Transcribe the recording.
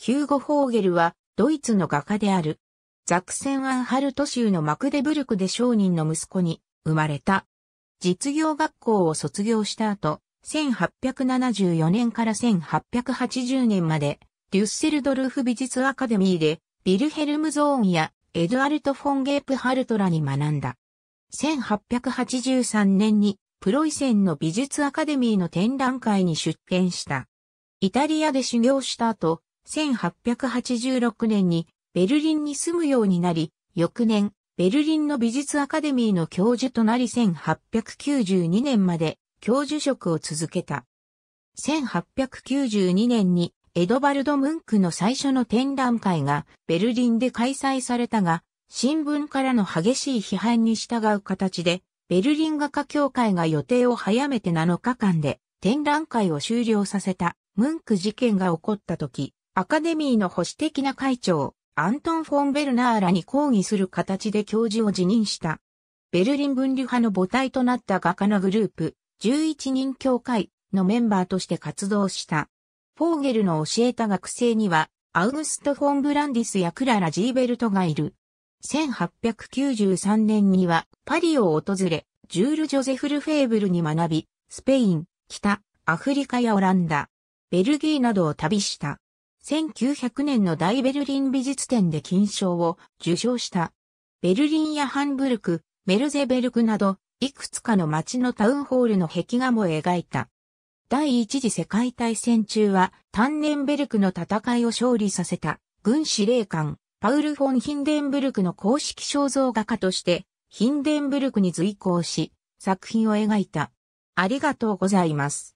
ヒューゴ・ホーゲルは、ドイツの画家である。ザクセン・アンハルト州のマクデブルクで商人の息子に生まれた。実業学校を卒業した後、1874年から1880年まで、デュッセルドルフ美術アカデミーで、ビルヘルム・ゾーンやエドアルト・フォン・ゲープハルトらに学んだ。1883年に、プロイセンの美術アカデミーの展覧会に出展した。イタリアで修行した後、1886年にベルリンに住むようになり、翌年、ベルリンの美術アカデミーの教授となり1892年まで教授職を続けた。1892年にエドバルド・ムンクの最初の展覧会がベルリンで開催されたが、新聞からの激しい批判に従う形で、ベルリン画家協会が予定を早めて7日間で展覧会を終了させたムンク事件が起こった時、アカデミーの保守的な会長、アントン・フォン・ベルナーらに抗議する形で教授を辞任した。ベルリン分離派の母体となった画家のグループ、11人協会のメンバーとして活動した。フォーゲルの教えた学生には、アウグスト・フォン・ブランディスやクララ・ジーベルトがいる。1893年にはパリを訪れ、ジュール・ジョゼフル・フェーブルに学び、スペイン、北、アフリカやオランダ、ベルギーなどを旅した。1900年の大ベルリン美術展で金賞を受賞した。ベルリンやハンブルク、メルゼベルクなど、いくつかの街のタウンホールの壁画も描いた。第一次世界大戦中は、タンネンベルクの戦いを勝利させた、軍司令官、パウル・フォン・ヒンデンブルクの公式肖像画家として、ヒンデンブルクに随行し、作品を描いた。ありがとうございます。